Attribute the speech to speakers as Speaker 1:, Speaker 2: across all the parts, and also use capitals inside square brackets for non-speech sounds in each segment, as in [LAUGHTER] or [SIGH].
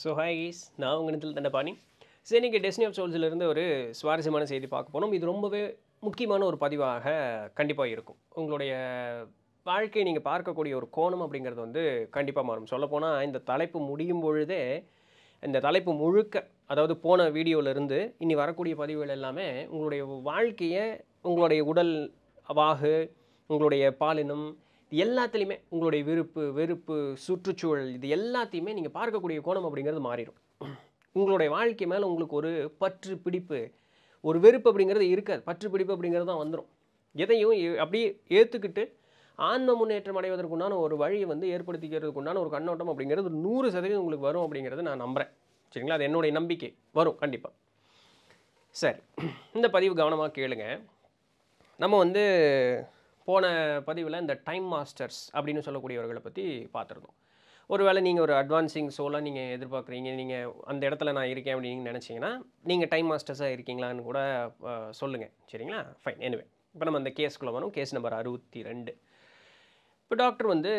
Speaker 1: so hi is நான் உங்கள் இடத்துல தண்டபாணி சரி இன்றைக்கி டெஸ்னி ஆஃப் சோல்ஸ்லேருந்து ஒரு சுவாரஸ்யமான செய்தி பார்க்க போனோம் இது ரொம்பவே முக்கியமான ஒரு பதிவாக கண்டிப்பாக இருக்கும் உங்களுடைய வாழ்க்கையை நீங்கள் பார்க்கக்கூடிய ஒரு கோணம் அப்படிங்கிறது வந்து கண்டிப்பாக மாறும் சொல்லப்போனால் இந்த தலைப்பு முடியும் பொழுதே இந்த தலைப்பு முழுக்க அதாவது போன வீடியோவிலேருந்து இனி வரக்கூடிய பதிவுகள் எல்லாமே உங்களுடைய வாழ்க்கையை உங்களுடைய உடல் வாகு உங்களுடைய பாலினம் இது எல்லாத்துலேயுமே உங்களுடைய விருப்பு வெறுப்பு சுற்றுச்சூழல் இது எல்லாத்தையுமே நீங்கள் பார்க்கக்கூடிய கோணம் அப்படிங்கிறது மாறிடும் உங்களுடைய வாழ்க்கை மேலே உங்களுக்கு ஒரு பற்று பிடிப்பு ஒரு வெறுப்பு அப்படிங்கிறது இருக்காது பற்று பிடிப்பு அப்படிங்கிறது தான் வந்துடும் எதையும் அப்படியே ஏற்றுக்கிட்டு ஆன்ம முன்னேற்றம் அடைவதற்குண்டான ஒரு வழியை வந்து ஏற்படுத்திக்கிறதுக்குண்டான ஒரு கண்ணோட்டம் அப்படிங்கிறது நூறு சதவீதம் உங்களுக்கு வரும் அப்படிங்கிறது நான் நம்புகிறேன் சரிங்களா அது என்னுடைய நம்பிக்கை வரும் கண்டிப்பாக சரி இந்த பதிவு கவனமாக கேளுங்க நம்ம வந்து போன பதிவில் இந்த டைம் மாஸ்டர்ஸ் அப்படின்னு சொல்லக்கூடியவர்களை பற்றி பார்த்துருந்தோம் ஒருவேளை நீங்கள் ஒரு அட்வான்ஸிங் ஷோலாம் நீங்கள் எதிர்பார்க்குறீங்க நீங்கள் அந்த இடத்துல நான் இருக்கேன் அப்படின்னு நினச்சிங்கன்னா நீங்கள் டைம் மாஸ்டர்ஸாக இருக்கீங்களான்னு கூட சொல்லுங்கள் சரிங்களா ஃபைன் எனிவே இப்போ நம்ம அந்த கேஸ்க்குள்ளே வரும் கேஸ் நம்பர் அறுபத்தி ரெண்டு இப்போ டாக்டர் வந்து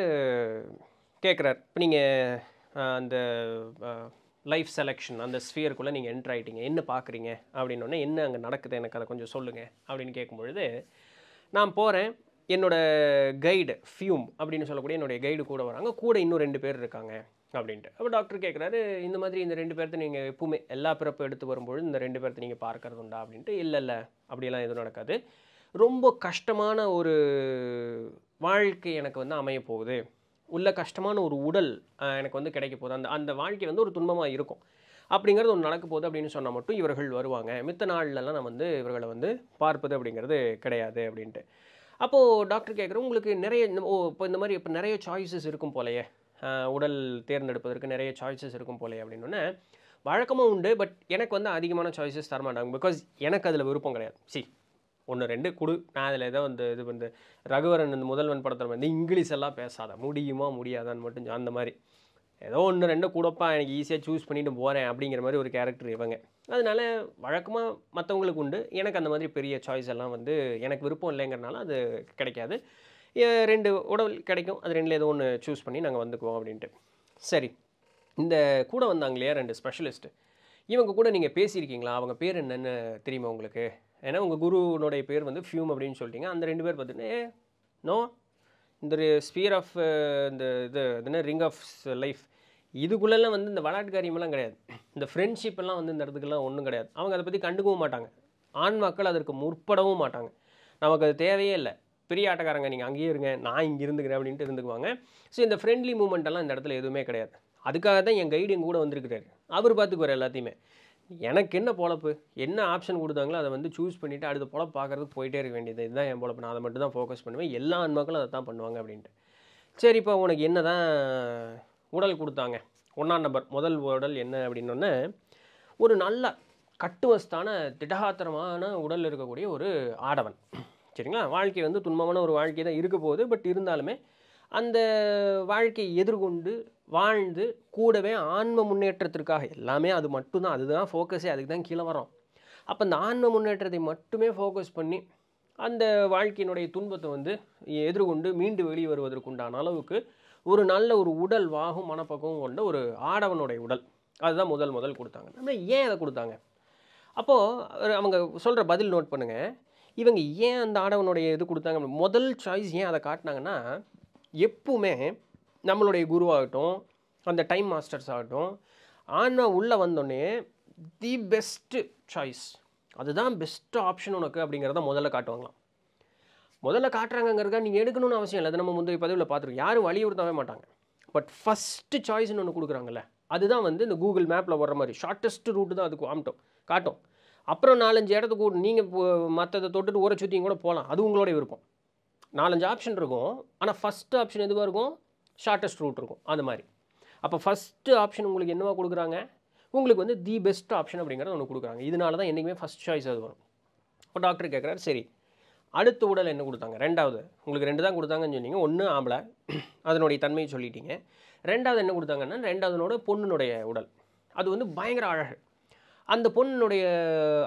Speaker 1: கேட்குறார் இப்போ நீங்கள் அந்த லைஃப் செலெக்ஷன் அந்த ஸ்பியருக்குள்ளே நீங்கள் என்ட்ரு ஆகிட்டீங்க என்ன பார்க்குறீங்க அப்படின்னோடனே என்ன அங்கே நடக்குது எனக்கு அதை கொஞ்சம் சொல்லுங்கள் அப்படின்னு கேட்கும்பொழுது நான் போகிறேன் என்னோடய கைடு ஃபியூம் அப்படின்னு சொல்லக்கூடிய என்னுடைய கைடு கூட வராங்க கூட இன்னும் ரெண்டு பேர் இருக்காங்க அப்படின்ட்டு அப்போ டாக்டர் கேட்குறாரு இந்த மாதிரி இந்த ரெண்டு பேர்த்த நீங்கள் எப்பவுமே எல்லா பிறப்பும் எடுத்து வரும்பொழுது இந்த ரெண்டு பேர்த்த நீங்கள் பார்க்கறது உண்டா அப்படின்ட்டு இல்லை இல்லை அப்படியெல்லாம் எதுவும் நடக்காது ரொம்ப கஷ்டமான ஒரு வாழ்க்கை எனக்கு வந்து அமைய போகுது உள்ள கஷ்டமான ஒரு உடல் எனக்கு வந்து கிடைக்க போகுது அந்த அந்த வாழ்க்கை வந்து ஒரு துன்பமாக இருக்கும் அப்படிங்கிறது ஒன்று நடக்க போகுது அப்படின்னு சொன்னால் மட்டும் இவர்கள் வருவாங்க மித்த நாள்லலாம் நான் வந்து இவர்களை வந்து பார்ப்பது அப்படிங்கிறது கிடையாது அப்படின்ட்டு அப்போது டாக்டர் கேட்குறோம் உங்களுக்கு நிறைய ஓ இப்போ இந்த மாதிரி இப்போ நிறைய சாய்ஸஸ் இருக்கும் போலையே உடல் தேர்ந்தெடுப்பதற்கு நிறைய சாய்ஸஸ் இருக்கும் போலையே அப்படின்னோடனே வழக்கமும் உண்டு பட் எனக்கு வந்து அதிகமான சாய்ஸஸ் தரமாட்டாங்க பிகாஸ் எனக்கு அதில் விருப்பம் கிடையாது சி ஒன்று ரெண்டு குடு நான் அதில் ஏதோ வந்து இது வந்து ரகுவரன் இந்த முதல்வன் படத்தில் வந்து இங்கிலீஷ் எல்லாம் பேசாத முடியுமா முடியாதான்னு மட்டும் அந்த மாதிரி ஏதோ ஒன்று ரெண்டு கூடப்பா எனக்கு ஈஸியாக சூஸ் பண்ணிட்டு போகிறேன் அப்படிங்கிற மாதிரி ஒரு கேரக்டர் இவங்க அதனால் வழக்கமாக மற்றவங்களுக்கு உண்டு எனக்கு அந்த மாதிரி பெரிய சாய்ஸ் எல்லாம் வந்து எனக்கு விருப்பம் இல்லைங்கிறனால அது கிடைக்காது ரெண்டு உடல் கிடைக்கும் அது ரெண்டில் ஏதோ ஒன்று சூஸ் பண்ணி நாங்கள் வந்துக்குவோம் அப்படின்ட்டு சரி இந்த கூட வந்தாங்க இல்லையா ரெண்டு ஸ்பெஷலிஸ்ட்டு இவங்க கூட நீங்கள் பேசியிருக்கீங்களா அவங்க பேர் என்னென்னு தெரியுமா உங்களுக்கு ஏன்னா உங்கள் குருனுடைய பேர் வந்து ஃபியூம் அப்படின்னு சொல்லிட்டீங்க அந்த ரெண்டு பேர் பார்த்தீங்கன்னா நோ இந்த ஸ்பியர் ஆஃப் இந்த இது என்ன ரிங் ஆஃப் லைஃப் இதுக்குள்ளெல்லாம் வந்து இந்த விளையாட்டு காரியமெல்லாம் கிடையாது இந்த ஃப்ரெண்ட்ஷிப் எல்லாம் வந்து இந்த இடத்துக்குலாம் ஒன்றும் கிடையாது அவங்க அதை பற்றி கண்டுக்கவும் மாட்டாங்க ஆண் மக்கள் அதற்கு முற்படவும் மாட்டாங்க நமக்கு அது தேவையே இல்லை பெரிய ஆட்டக்காரங்க நீங்கள் அங்கேயே இருங்க நான் இங்கே இருந்துக்கிறேன் அப்படின்ட்டு இருந்துக்குவாங்க ஸோ இந்த ஃப்ரெண்ட்லி மூமெண்ட்டெல்லாம் இந்த இடத்துல எதுவுமே கிடையாது அதுக்காக தான் என் கைடு எங்கள் கூட வந்திருக்கிறாரு அவர் பார்த்துக்குவார் எல்லாத்தையுமே எனக்கு என்ன பொழப்பு என்ன ஆப்ஷன் கொடுத்தாங்களோ அதை வந்து சூஸ் பண்ணிவிட்டு அடுத்த பொழப்பு பார்க்குறதுக்கு போயிட்டே இருக்க வேண்டியது இதுதான் என் பொழப்பு நான் அதை மட்டும் தான் ஃபோக்கஸ் பண்ணுவேன் எல்லா ஆண் மக்களும் அதை தான் பண்ணுவாங்க அப்படின்ட்டு சரிப்பா உனக்கு என்ன தான் உடல் கொடுத்தாங்க ஒன்றாம் நம்பர் முதல் உடல் என்ன அப்படின்னோடனே ஒரு நல்ல கட்டுவஸ்தான திடகாத்திரமான உடல் இருக்கக்கூடிய ஒரு ஆடவன் சரிங்களா வாழ்க்கை வந்து துன்பமான ஒரு வாழ்க்கை தான் இருக்க போகுது பட் இருந்தாலுமே அந்த வாழ்க்கையை எதிர்கொண்டு வாழ்ந்து கூடவே ஆன்ம முன்னேற்றத்திற்காக எல்லாமே அது மட்டும்தான் அதுதான் ஃபோக்கஸே அதுக்கு தான் கீழே வரோம் அப்போ அந்த ஆன்ம முன்னேற்றத்தை மட்டுமே ஃபோக்கஸ் பண்ணி அந்த வாழ்க்கையினுடைய துன்பத்தை வந்து எதிர்கொண்டு மீண்டு வெளியே வருவதற்குண்டான அளவுக்கு ஒரு நல்ல ஒரு உடல் வாகும் மனப்பக்கமும் கொண்ட ஒரு ஆடவனுடைய உடல் அதுதான் முதல் முதல் கொடுத்தாங்க நம்ம ஏன் அதை கொடுத்தாங்க அப்போது அவங்க சொல்கிற பதில் நோட் பண்ணுங்கள் இவங்க ஏன் அந்த ஆடவனுடைய இது கொடுத்தாங்க முதல் சாய்ஸ் ஏன் அதை காட்டினாங்கன்னா எப்பவுமே நம்மளுடைய குருவாகட்டும் அந்த டைம் மாஸ்டர்ஸ் ஆகட்டும் ஆன்மா உள்ளே வந்தோடனே தி பெஸ்ட்டு சாய்ஸ் அதுதான் பெஸ்ட்டு ஆப்ஷன் உனக்கு அப்படிங்கிறத முதல்ல காட்டுவாங்களாம் முதல்ல காட்டுறாங்கங்கிறக்க நீங்கள் எடுக்கணும்னு அவசியம் இல்லை நம்ம முந்தைய பதிவில் பார்த்துருக்கோம் யாரும் வலியுறுத்தவே மாட்டாங்க பட் ஃபஸ்ட்டு சாய்ஸ்னு ஒன்று கொடுக்குறாங்கல்ல அதுதான் வந்து இந்த கூகுள் மேப்பில் வர்ற மாதிரி ஷார்ட்டஸ்ட் ரூட்டு தான் அதுக்கு ஆம்ட்டோம் காட்டும் அப்புறம் நாலஞ்சு இடத்துக்கு நீங்கள் நீங்கள் மற்றதை தொட்டுட்டு ஊரை சுற்றியும் கூட போகலாம் அது உங்களோட விருப்பம் நாலஞ்சு ஆப்ஷன் இருக்கும் ஆனால் ஃபஸ்ட்டு ஆப்ஷன் எதுவாக இருக்கும் ஷார்ட்டஸ்ட் ரூட் இருக்கும் அந்த மாதிரி அப்போ ஃபஸ்ட்டு ஆப்ஷன் உங்களுக்கு என்னவா கொடுக்குறாங்க உங்களுக்கு வந்து தி பெஸ்ட் ஆப்ஷன் அப்படிங்கிறத ஒன்று கொடுக்குறாங்க இதனால தான் என்றைக்குமே ஃபஸ்ட் சாய்ஸ் அது வரும் இப்போ டாக்டர் கேட்குறாரு சரி அடுத்த உடல் என்ன கொடுத்தாங்க ரெண்டாவது உங்களுக்கு ரெண்டு தான் கொடுத்தாங்கன்னு சொன்னீங்க ஒன்று ஆம்பளை [CLEARS THROAT] அதனுடைய தன்மையை சொல்லிட்டீங்க ரெண்டாவது என்ன கொடுத்தாங்கன்னா ரெண்டாவதுனோட பொண்ணுனுடைய உடல் அது வந்து பயங்கர அழகு அந்த பொண்ணுடைய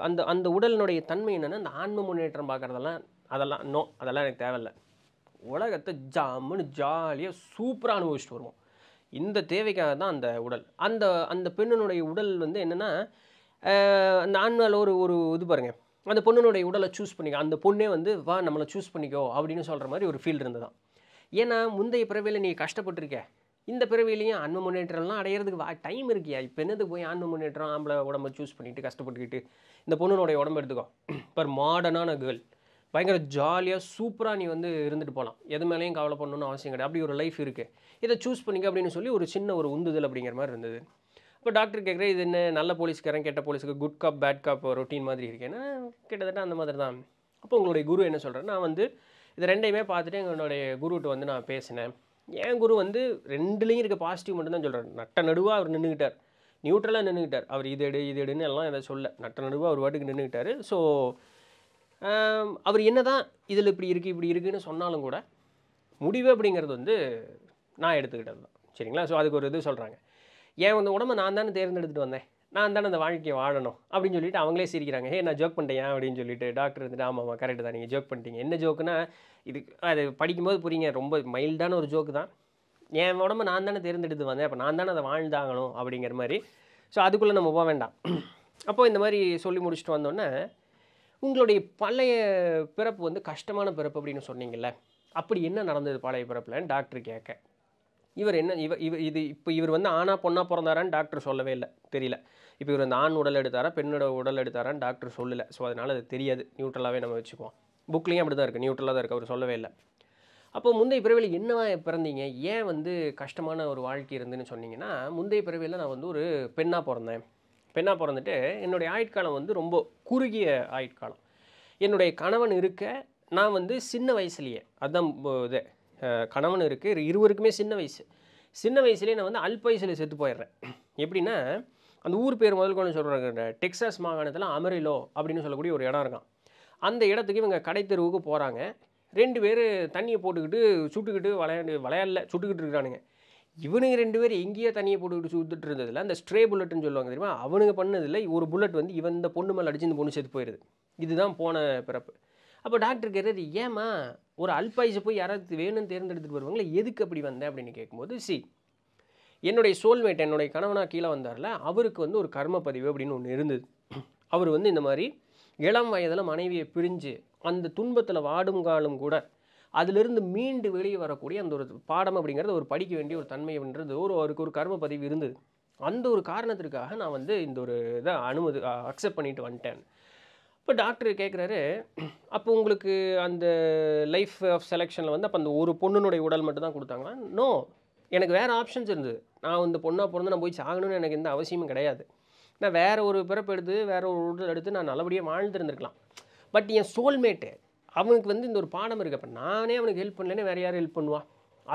Speaker 1: அந்த அந்த உடலினுடைய தன்மை என்னென்னா அந்த ஆன்ம முன்னேற்றம் பார்க்குறதெல்லாம் அதெல்லாம் நோ அதெல்லாம் எனக்கு தேவையில்லை உலகத்தை ஜாமுன்னு ஜாலியாக சூப்பராக அனுபவிச்சுட்டு வருவோம் இந்த தேவைக்காக தான் அந்த உடல் அந்த அந்த பெண்ணினுடைய உடல் வந்து என்னென்னா அந்த ஆன்மாவில் ஒரு ஒரு இது பாருங்கள் அந்த பொண்ணுனுடைய உடலை சூஸ் பண்ணிக்க அந்த பொண்ணே வந்து வா நம்மளை சூஸ் பண்ணிக்கோ அப்படின்னு சொல்கிற மாதிரி ஒரு ஃபீல் இருந்தது தான் ஏன்னா முந்தைய பிறவியில் நீ கஷ்டப்பட்டிருக்க இந்த பிறவிலையும் ஆன்ம முன்னேற்றம்லாம் அடையிறதுக்கு வா டைம் இருக்கியா இப்போ என்னது போய் ஆன்ம முன்னேற்றம் ஆம்பளை உடம்ப சூஸ் பண்ணிவிட்டு கஷ்டப்பட்டுக்கிட்டு இந்த பொண்ணுனுடைய உடம்பு எடுத்துக்கோ பர் மாடர்னான கேர்ள் பயங்கர ஜாலியாக சூப்பராக நீ வந்து இருந்துட்டு போகலாம் எது மேலேயும் கவலை பண்ணணும்னு அவசியம் கிடையாது அப்படி ஒரு லைஃப் இருக்குது இதை சூஸ் பண்ணிக்க அப்படின்னு சொல்லி ஒரு சின்ன ஒரு உந்துதல் அப்படிங்கிற மாதிரி இருந்தது இப்போ டாக்டர் கேட்குறேன் இது என்ன நல்ல போலீஸ்காரன் கெட்ட போலீஸுக்கு good cop bad cop routine மாதிரி இருக்கேன்னா கிட்டத்தட்ட அந்த மாதிரி தான் அப்போ உங்களுடைய குரு என்ன சொல்கிறேன் நான் வந்து இது ரெண்டையுமே பார்த்துட்டு என்னுடைய குருகிட்ட வந்து நான் பேசினேன் என் குரு வந்து ரெண்டுலேயும் இருக்க பாசிட்டிவ் மட்டும்தான் சொல்கிறார் நட்ட நடுவாக அவர் நின்றுக்கிட்டார் நியூட்ரலாக நின்றுக்கிட்டார் அவர் இது எடு இது எடுன்னு எல்லாம் எதை சொல்ல நட்ட நடுவாக அவர் வாட்டுக்கு நின்றுக்கிட்டார் ஸோ அவர் என்ன தான் இதில் இப்படி இருக்குது இப்படி இருக்குதுன்னு சொன்னாலும் கூட முடிவு அப்படிங்கிறது வந்து நான் எடுத்துக்கிட்டது தான் சரிங்களா ஸோ அதுக்கு ஒரு இது சொல்கிறாங்க ஏன் வந்து உடம்பு நான் தானே தேர்ந்தெடுத்துட்டு வந்தேன் நான் தானே அந்த வாழ்க்கையை வாழணும் அப்படின்னு சொல்லிட்டு அவங்களே சிரிக்கிறாங்க ஹே நான் ஜோக் பண்ணிட்டேன் அப்படின்னு சொல்லிட்டு டாக்டர் இருந்துட்டு ஆமாம் ஆமாம் கரெக்டு தான் நீங்கள் ஜோக் பண்ணிட்டீங்க என்ன ஜோக்குன்னா இது அது படிக்கும்போது புரியுங்க ரொம்ப மைல்டான ஒரு ஜோக்கு தான் என் உடம்பு நான் தானே தேர்ந்தெடுத்து வந்தேன் அப்போ நான் தானே அதை வாழ்ந்தாகணும் அப்படிங்கிற மாதிரி ஸோ அதுக்குள்ளே நம்ம போக வேண்டாம் அப்போது இந்த மாதிரி சொல்லி முடிச்சுட்டு வந்தோன்னே உங்களுடைய பழைய பிறப்பு வந்து கஷ்டமான பிறப்பு அப்படின்னு சொன்னீங்கல்ல அப்படி என்ன நடந்தது பழைய பிறப்புலன்னு டாக்டர் கேட்க இவர் என்ன இவர் இவ இது இப்போ இவர் வந்து ஆனால் பொண்ணாக பிறந்தாரான்னு டாக்டர் சொல்லவே இல்லை தெரியல இப்போ இவர் வந்து ஆண் உடல் எடுத்தாரா பெண்ணோட உடல் எடுத்தாரான்னு டாக்டர் சொல்லலை ஸோ அதனால் அது தெரியாது நியூட்ரலாகவே நம்ம வச்சுக்குவோம் புக்லேயும் அப்படி தான் இருக்குது நியூட்ரலாக தான் இருக்குது அவர் சொல்லவே இல்லை அப்போ முந்தைய பிறவியில் என்னவா பிறந்தீங்க ஏன் வந்து கஷ்டமான ஒரு வாழ்க்கை இருந்துன்னு சொன்னீங்கன்னா முந்தைய பிறவியில் நான் வந்து ஒரு பெண்ணாக பிறந்தேன் பெண்ணாக பிறந்துட்டு என்னுடைய ஆயுட்காலம் வந்து ரொம்ப குறுகிய ஆயுட்காலம் என்னுடைய கணவன் இருக்க நான் வந்து சின்ன வயசுலேயே அதுதான் இது கணவன் இருக்குது இருவருக்குமே சின்ன வயசு சின்ன வயசுலேயே நான் வந்து அல்ப வயசில் செத்து போயிடுறேன் எப்படின்னா அந்த ஊர் பேர் முதல் கொண்டு சொல்கிறாங்க டெக்ஸாஸ் மாகாணத்தில் அமரிலோ அப்படின்னு சொல்லக்கூடிய ஒரு இடம் இருக்கான் அந்த இடத்துக்கு இவங்க கடை தெருவுக்கு போகிறாங்க ரெண்டு பேர் தண்ணியை போட்டுக்கிட்டு சுட்டுக்கிட்டு விளையாண்டு விளையாடல சுட்டுக்கிட்டு இருக்கிறானுங்க இவனுங்க ரெண்டு பேர் எங்கேயோ தண்ணியை போட்டுக்கிட்டு சுட்டுட்டு இருந்ததில்ல அந்த ஸ்ட்ரே புல்லட்னு சொல்லுவாங்க தெரியுமா அவனுங்க பண்ணதில்லை ஒரு புல்லட் வந்து இவன் இந்த பொண்ணு மேலே அடிச்சு இந்த பொண்ணு செத்து போயிடுது இதுதான் போன பிறப்பு அப்போ டாக்டர் கேட்குறது ஏமா ஒரு அல்பாயுசை போய் யாராவது வேணும்னு தேர்ந்தெடுத்துட்டு வருவாங்களே எதுக்கு அப்படி வந்தேன் அப்படின்னு கேட்கும்போது சி என்னுடைய சோல்மேட் என்னுடைய கணவனாக கீழே வந்தார்ல அவருக்கு வந்து ஒரு கர்ம பதிவு அப்படின்னு ஒன்று இருந்தது அவர் வந்து இந்த மாதிரி இளம் வயதில் மனைவியை பிரிஞ்சு அந்த துன்பத்தில் வாடும் காலம் கூட அதிலிருந்து மீண்டு வெளியே வரக்கூடிய அந்த ஒரு பாடம் அப்படிங்கிறது ஒரு படிக்க வேண்டிய ஒரு அப்படின்றது ஒரு அவருக்கு ஒரு கர்ம பதிவு இருந்தது அந்த ஒரு காரணத்திற்காக நான் வந்து இந்த ஒரு இதை அனுமதி அக்செப்ட் பண்ணிட்டு வந்துட்டேன் இப்போ டாக்டர் கேட்குறாரு அப்போ உங்களுக்கு அந்த லைஃப் ஆஃப் செலெக்ஷனில் வந்து அப்போ அந்த ஒரு பொண்ணுனுடைய உடல் மட்டும் தான் கொடுத்தாங்களா நோ எனக்கு வேறு ஆப்ஷன்ஸ் இருந்தது நான் இந்த பொண்ணாக பிறந்து நான் போய் சாகணும்னு எனக்கு எந்த அவசியமும் கிடையாது நான் வேறு ஒரு பிறப்பு எடுத்து வேறு ஒரு உடல் எடுத்து நான் நல்லபடியாக வாழ்ந்துருந்துருக்கலாம் பட் என் சோல்மேட்டு அவனுக்கு வந்து இந்த ஒரு பாடம் இருக்குது அப்போ நானே அவனுக்கு ஹெல்ப் பண்ணலன்னு வேறு யாரும் ஹெல்ப் பண்ணுவா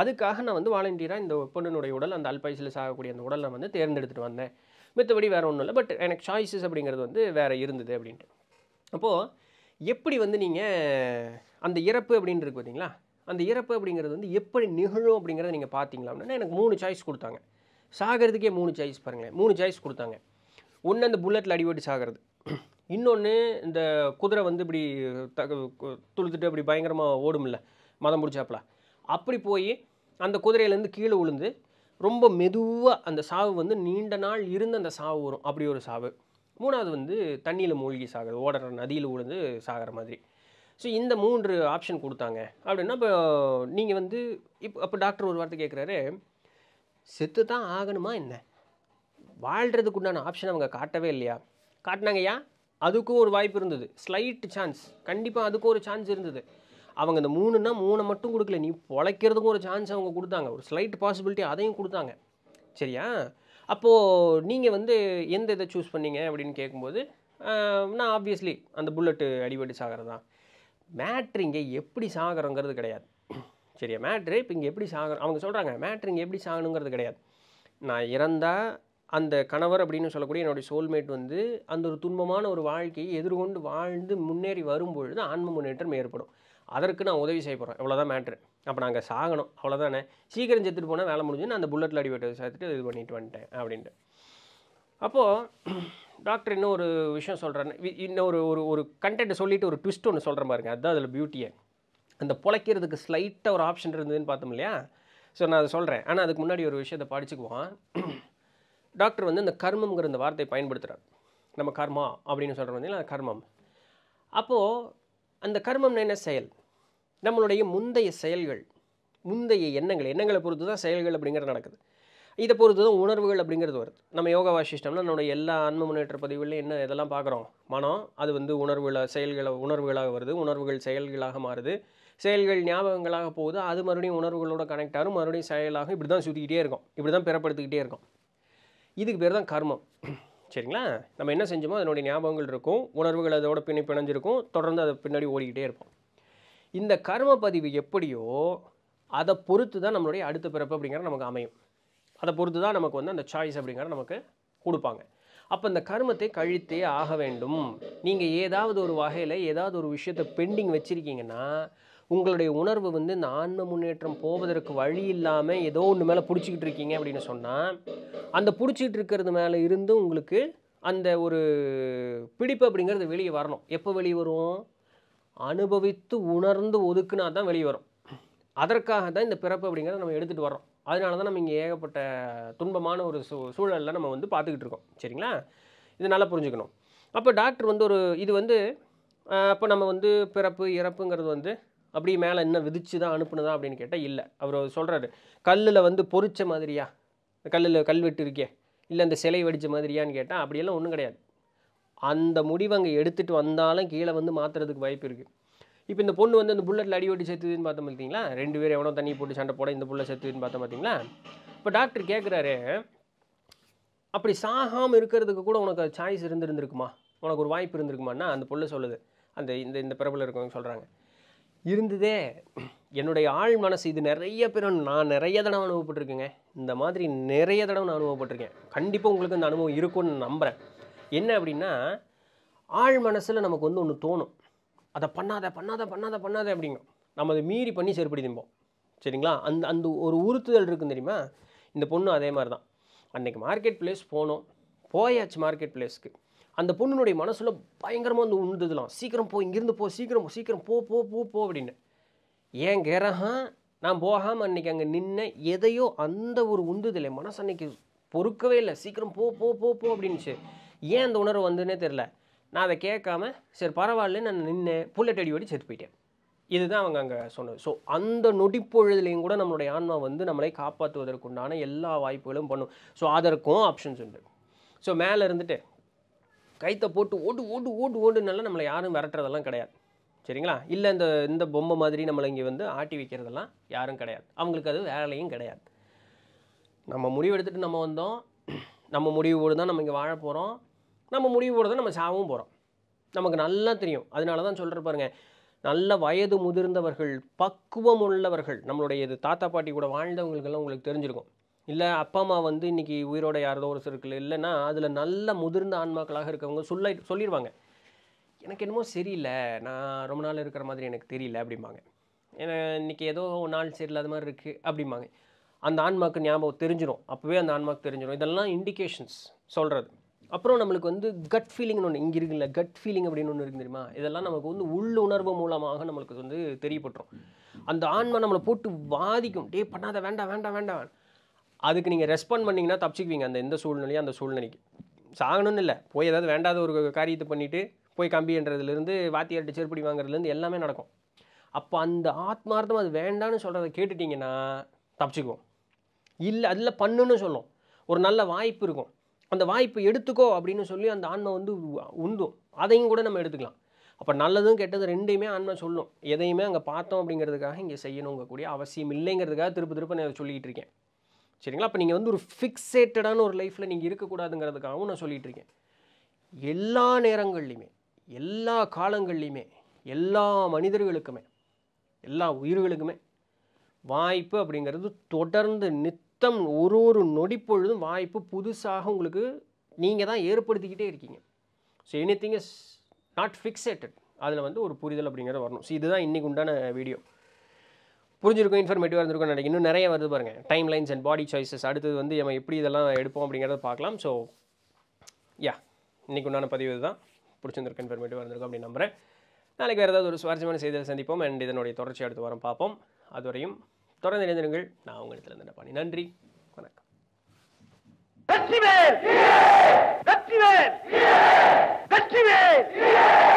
Speaker 1: அதுக்காக நான் வந்து வாலண்டியராக இந்த பொண்ணுனுடைய உடல் அந்த அல்பாயுசில் சாகக்கூடிய அந்த உடலை வந்து தேர்ந்தெடுத்துகிட்டு வந்தேன் மித்தபடி வேறு ஒன்றும் இல்லை பட் எனக்கு சாய்ஸஸ் அப்படிங்கிறது வந்து வேறு இருந்தது அப்படின்ட்டு அப்போது எப்படி வந்து நீங்கள் அந்த இறப்பு அப்படின்றது இருக்கு பார்த்தீங்களா அந்த இறப்பு அப்படிங்கிறது வந்து எப்படி நிகழும் அப்படிங்கிறத நீங்கள் பார்த்தீங்களா அப்படின்னா எனக்கு மூணு சாய்ஸ் கொடுத்தாங்க சாகிறதுக்கே மூணு சாய்ஸ் பாருங்களேன் மூணு சாய்ஸ் கொடுத்தாங்க ஒன்று அந்த புல்லட்டில் அடிபட்டு சாகிறது இன்னொன்று இந்த குதிரை வந்து இப்படி த துளுத்துட்டு அப்படி பயங்கரமாக ஓடும்ல மதம் பிடிச்சாப்புல அப்படி போய் அந்த குதிரையிலேருந்து கீழே விழுந்து ரொம்ப மெதுவாக அந்த சாவு வந்து நீண்ட நாள் இருந்து அந்த சாவு வரும் அப்படி ஒரு சாவு மூணாவது வந்து தண்ணியில் மூழ்கி சாகிறது ஓடுற நதியில் விழுந்து சாகிற மாதிரி ஸோ இந்த மூன்று ஆப்ஷன் கொடுத்தாங்க அப்படின்னா இப்போ நீங்கள் வந்து இப்போ அப்போ டாக்டர் ஒரு வார்த்தை கேட்குறாரு செத்து தான் ஆகணுமா என்ன வாழ்கிறதுக்கு உண்டான ஆப்ஷன் அவங்க காட்டவே இல்லையா காட்டினாங்கய்யா அதுக்கும் ஒரு வாய்ப்பு இருந்தது ஸ்லைட் சான்ஸ் கண்டிப்பாக அதுக்கும் ஒரு சான்ஸ் இருந்தது அவங்க இந்த மூணுன்னா மூணை மட்டும் கொடுக்கல நீ பொழைக்கிறதுக்கும் ஒரு சான்ஸ் அவங்க கொடுத்தாங்க ஒரு ஸ்லைட் பாசிபிலிட்டி அதையும் கொடுத்தாங்க சரியா அப்போது நீங்கள் வந்து எந்த இதை சூஸ் பண்ணீங்க அப்படின்னு கேட்கும்போது நான் ஆப்வியஸ்லி அந்த புல்லட்டு அடிபட்டு சாகிறது தான் மேட்ரு இங்கே எப்படி சாகிறோங்கிறது கிடையாது சரியா மேட்ரு இப்போ இங்கே எப்படி சாகிறோம் அவங்க சொல்கிறாங்க மேட்ரு இங்கே எப்படி சாகணுங்கிறது கிடையாது நான் இறந்தால் அந்த கணவர் அப்படின்னு சொல்லக்கூடிய என்னுடைய சோல்மேட் வந்து அந்த ஒரு துன்பமான ஒரு வாழ்க்கையை எதிர்கொண்டு வாழ்ந்து முன்னேறி வரும்பொழுது ஆன்ம முன்னேற்றம் ஏற்படும் அதற்கு நான் உதவி செய்ய போகிறோம் எவ்வளோதான் மேட்ரு அப்போ நாங்கள் சாகணும் அவ்வளோதானே சீக்கிரம் செத்துட்டு போனால் வேலை முடிஞ்சுன்னு அந்த புல்லட்டில் அடிபட்டு சேர்த்துட்டு இது பண்ணிட்டு வந்துட்டேன் அப்படின்ட்டு அப்போது டாக்டர் இன்னொரு விஷயம் சொல்கிறேன்னு இன்னும் ஒரு ஒரு ஒரு கண்டென்ட் சொல்லிவிட்டு ஒரு ட்விஸ்ட் ஒன்று சொல்கிற பாருங்க அதுதான் அதில் பியூட்டியை அந்த பிழைக்கிறதுக்கு ஸ்லைட்டாக ஒரு ஆப்ஷன் இருந்ததுன்னு பார்த்தோம் இல்லையா ஸோ நான் அதை சொல்கிறேன் ஆனால் அதுக்கு முன்னாடி ஒரு விஷயத்தை படிச்சுக்குவோம் டாக்டர் வந்து இந்த கர்மம்ங்கிற இந்த வார்த்தையை பயன்படுத்துகிறார் நம்ம கர்மா அப்படின்னு சொல்கிறோம் வந்து கர்மம் அப்போது அந்த கர்மம்னு என்ன செயல் நம்மளுடைய முந்தைய செயல்கள் முந்தைய எண்ணங்கள் எண்ணங்களை பொறுத்து தான் செயல்கள் அப்படிங்கிறது நடக்குது இதை பொறுத்து தான் உணர்வுகள் அப்படிங்கிறது வருது நம்ம யோகா வாசிஷ்டம்னா நம்மளுடைய எல்லா ஆன்ம முன்னேற்ற பதிவுகளையும் என்ன இதெல்லாம் பார்க்குறோம் மனம் அது வந்து உணர்வுகளை செயல்களை உணர்வுகளாக வருது உணர்வுகள் செயல்களாக மாறுது செயல்கள் ஞாபகங்களாக போகுது அது மறுபடியும் உணர்வுகளோட கனெக்ட் ஆகும் மறுபடியும் செயலாக இப்படி தான் சுற்றிக்கிட்டே இருக்கும் இப்படி தான் பிறப்படுத்திக்கிட்டே இருக்கும் இதுக்கு பேர் தான் கர்மம் சரிங்களா நம்ம என்ன செஞ்சோமோ அதனுடைய ஞாபகங்கள் இருக்கும் உணர்வுகள் அதோட பின்னி பிணைஞ்சிருக்கும் தொடர்ந்து அதை பின்னாடி ஓடிக்கிட்டே இருப்போம் இந்த கர்ம பதிவு எப்படியோ அதை பொறுத்து தான் நம்மளுடைய அடுத்த பிறப்பு அப்படிங்கிற நமக்கு அமையும் அதை பொறுத்து தான் நமக்கு வந்து அந்த சாய்ஸ் அப்படிங்கிற நமக்கு கொடுப்பாங்க அப்போ இந்த கர்மத்தை கழித்தே ஆக வேண்டும் நீங்கள் ஏதாவது ஒரு வகையில் ஏதாவது ஒரு விஷயத்தை பெண்டிங் வச்சுருக்கீங்கன்னா உங்களுடைய உணர்வு வந்து இந்த ஆன்ம முன்னேற்றம் போவதற்கு வழி இல்லாமல் ஏதோ ஒன்று மேலே பிடிச்சிக்கிட்டு இருக்கீங்க அப்படின்னு சொன்னால் அந்த பிடிச்சிக்கிட்டு இருக்கிறது மேலே இருந்து உங்களுக்கு அந்த ஒரு பிடிப்பு அப்படிங்கிறது வெளியே வரணும் எப்போ வெளியே வரும் அனுபவித்து உணர்ந்து ஒதுக்குனா தான் வெளியே வரும் அதற்காக தான் இந்த பிறப்பு அப்படிங்கிறத நம்ம எடுத்துகிட்டு வரோம் அதனால தான் நம்ம இங்கே ஏகப்பட்ட துன்பமான ஒரு சூ சூழலில் நம்ம வந்து பார்த்துக்கிட்டு இருக்கோம் சரிங்களா இது நல்லா புரிஞ்சுக்கணும் அப்போ டாக்டர் வந்து ஒரு இது வந்து அப்போ நம்ம வந்து பிறப்பு இறப்புங்கிறது வந்து அப்படி மேலே என்ன விதிச்சு தான் அனுப்புனதா அப்படின்னு கேட்டால் இல்லை அவர் சொல்கிறாரு கல்லில் வந்து பொறிச்ச மாதிரியா கல்லில் கல்வெட்டு இருக்கே இல்லை இந்த சிலை வடித்த மாதிரியான்னு கேட்டால் அப்படியெல்லாம் ஒன்றும் கிடையாது அந்த முடிவு அங்கே எடுத்துகிட்டு வந்தாலும் கீழே வந்து மாற்றுறதுக்கு வாய்ப்பு இருக்குது இப்போ இந்த பொண்ணு வந்து இந்த புல்லட்டில் அடி ஓட்டி செத்துதுன்னு பார்த்தோம் பார்த்தீங்களா ரெண்டு பேரும் எவனோ தண்ணி போட்டு சண்டை போட இந்த புள்ள செத்துதுன்னு பார்த்தோம் பார்த்தீங்களா இப்போ டாக்டர் கேட்குறாரு அப்படி சாகாமல் இருக்கிறதுக்கு கூட உனக்கு சாய்ஸ் இருந்திருந்துருக்குமா உனக்கு ஒரு வாய்ப்பு இருந்திருக்குமானா அந்த புள்ள சொல்லுது அந்த இந்த இந்த பிறப்பில் இருக்கவங்க சொல்கிறாங்க இருந்ததே என்னுடைய ஆள் மனசு இது நிறைய பேர் நான் நிறைய தடவை அனுபவப்பட்டிருக்கேங்க இந்த மாதிரி நிறைய தடவை நான் அனுபவப்பட்டிருக்கேன் கண்டிப்பாக உங்களுக்கு இந்த அனுபவம் இருக்கும்னு நம்புகிறேன் என்ன அப்படின்னா ஆழ் மனசில் நமக்கு வந்து ஒன்று தோணும் அதை பண்ணாத பண்ணாத பண்ணாத பண்ணாத அப்படிங்கும் நம்ம அதை மீறி பண்ணி செருப்படி திம்போம் சரிங்களா அந்த அந்த ஒரு உறுத்துதல் இருக்குன்னு தெரியுமா இந்த பொண்ணு அதே மாதிரி தான் அன்றைக்கி மார்க்கெட் பிளேஸ் போனோம் போயாச்சு மார்க்கெட் பிளேஸ்க்கு அந்த பொண்ணுனுடைய மனசில் பயங்கரமாக வந்து உண்டுதலாம் சீக்கிரம் போ இங்கேருந்து போ சீக்கிரம் சீக்கிரம் போ போ போ போ அப்படின்னு ஏன் கிரகம் நான் போகாமல் அன்றைக்கி அங்கே நின்ன எதையோ அந்த ஒரு உந்துதலை மனசு அன்னைக்கு பொறுக்கவே இல்லை சீக்கிரம் போ போ போ போ அப்படின்ச்சு ஏன் அந்த உணர்வு வந்துன்னே தெரில நான் அதை கேட்காம சரி பரவாயில்லன்னு நான் நின்று புல்லட் அடி ஓடி செத்து போயிட்டேன் இதுதான் அவங்க அங்கே சொன்னது ஸோ அந்த நொடிப்பொழுதுலேயும் கூட நம்மளுடைய ஆன்மா வந்து நம்மளை காப்பாற்றுவதற்குண்டான எல்லா வாய்ப்புகளும் பண்ணும் ஸோ அதற்கும் ஆப்ஷன்ஸ் உண்டு ஸோ மேலே இருந்துட்டு கைத்தை போட்டு ஓடு ஓடு ஓடு ஓடுனால நம்மளை யாரும் விரட்டுறதெல்லாம் கிடையாது சரிங்களா இல்லை இந்த இந்த பொம்மை மாதிரி நம்மளை இங்கே வந்து ஆட்டி வைக்கிறதெல்லாம் யாரும் கிடையாது அவங்களுக்கு அது வேலையும் கிடையாது நம்ம முடிவு எடுத்துகிட்டு நம்ம வந்தோம் நம்ம முடிவோடு தான் நம்ம இங்கே வாழ போகிறோம் நம்ம முடிவு போடுறத நம்ம சாவும் போகிறோம் நமக்கு நல்லா தெரியும் அதனால தான் சொல்கிற பாருங்க நல்ல வயது முதிர்ந்தவர்கள் பக்குவம் உள்ளவர்கள் நம்மளுடைய இது தாத்தா பாட்டி கூட வாழ்ந்தவங்களுக்கெல்லாம் உங்களுக்கு தெரிஞ்சிருக்கும் இல்லை அப்பா அம்மா வந்து இன்றைக்கி உயிரோட யாரோ ஒரு சர்க்கிள் இல்லைன்னா அதில் நல்ல முதிர்ந்த ஆன்மாக்களாக இருக்கவங்க சொல்ல சொல்லிடுவாங்க எனக்கு என்னமோ சரியில்லை நான் ரொம்ப நாள் இருக்கிற மாதிரி எனக்கு தெரியல அப்படிம்பாங்க ஏன்னா இன்றைக்கி ஏதோ நாள் சரியில்லாத மாதிரி இருக்குது அப்படிம்பாங்க அந்த ஆன்மாக்கு ஞாபகம் தெரிஞ்சிடும் அப்போவே அந்த ஆன்மாக்கு தெரிஞ்சிடும் இதெல்லாம் இண்டிகேஷன்ஸ் சொல்கிறது அப்புறம் நம்மளுக்கு வந்து கட் ஃபீலிங்னு ஒன்று இங்கே இருக்குல்ல கட் ஃபீலிங் அப்படின்னு ஒன்று இருக்கு தெரியுமா இதெல்லாம் நமக்கு வந்து உள்ளுணர்வு மூலமாக நம்மளுக்கு வந்து தெரியப்பட்டுரும் அந்த ஆன்மா நம்மளை போட்டு வாதிக்கும் டே பண்ணாத வேண்டாம் வேண்டாம் வேண்டாம் அதுக்கு நீங்கள் ரெஸ்பாண்ட் பண்ணிங்கன்னா தப்பிச்சிக்குவீங்க அந்த எந்த சூழ்நிலையும் அந்த சூழ்நிலைக்கு சாகணும்னு இல்லை போய் ஏதாவது வேண்டாத ஒரு காரியத்தை பண்ணிவிட்டு போய் கம்பின்றதுலேருந்து வாத்தியார்ட்டு செருப்படி வாங்குறதுலேருந்து எல்லாமே நடக்கும் அப்போ அந்த ஆத்மார்த்தம் அது வேண்டான்னு சொல்கிறத கேட்டுட்டிங்கன்னா தப்பிச்சுக்குவோம் இல்லை அதில் பண்ணுன்னு சொல்லும் ஒரு நல்ல வாய்ப்பு இருக்கும் அந்த வாய்ப்பு எடுத்துக்கோ அப்படின்னு சொல்லி அந்த ஆன்மை வந்து உந்தும் அதையும் கூட நம்ம எடுத்துக்கலாம் அப்போ நல்லதும் கெட்டது ரெண்டையுமே ஆன்மை சொல்லும் எதையுமே அங்கே பார்த்தோம் அப்படிங்கிறதுக்காக இங்கே செய்யணுங்கக்கூடிய அவசியம் இல்லைங்கிறதுக்காக திருப்பு திருப்ப நான் சொல்லிகிட்டு இருக்கேன் சரிங்களா அப்போ நீங்கள் வந்து ஒரு ஃபிக்ஸேட்டடான ஒரு லைஃப்பில் நீங்கள் இருக்கக்கூடாதுங்கிறதுக்காகவும் நான் சொல்லிகிட்டு இருக்கேன் எல்லா நேரங்கள்லையுமே எல்லா காலங்கள்லையுமே எல்லா மனிதர்களுக்குமே எல்லா உயிர்களுக்குமே வாய்ப்பு அப்படிங்கிறது தொடர்ந்து நித்தம் ஒரு ஒரு நொடிப்பொழுதும் வாய்ப்பு புதுசாக உங்களுக்கு நீங்கள் தான் ஏற்படுத்திக்கிட்டே இருக்கீங்க so anything is not fixated அதில் வந்து ஒரு புரிதல் அப்படிங்கிறது வரணும் ஸோ இதுதான் இன்றைக்கு உண்டான வீடியோ புரிஞ்சிருக்கும் இன்ஃபர்மேட்டிவாக இருந்திருக்கும் நினைக்கிறேன் இன்னும் நிறைய வருது பாருங்கள் timelines and body choices அடுத்தது வந்து நம்ம எப்படி இதெல்லாம் எடுப்போம் அப்படிங்கிறத பார்க்கலாம் ஸோ யா இன்றைக்கு உண்டான பதிவு இதுதான் பிடிச்சிருந்திருக்கு இன்ஃபர்மேட்டிவாக இருந்திருக்கும் அப்படின்னு நம்புகிறேன் நாளைக்கு வேறு ஏதாவது ஒரு சுவாரஸ்யமான செய்தியை சந்திப்போம் அண்ட் இதனுடைய தொடர்ச்சி அடுத்து வாரம் பார்ப்போம் அதுவரையும் தொடர்ந்து இணைந்திருங்கள் நான் உங்கள் இடத்துல இருந்த பாணி நன்றி வணக்கம் வெற்றிவேல் வெற்றி வெற்றிவேல்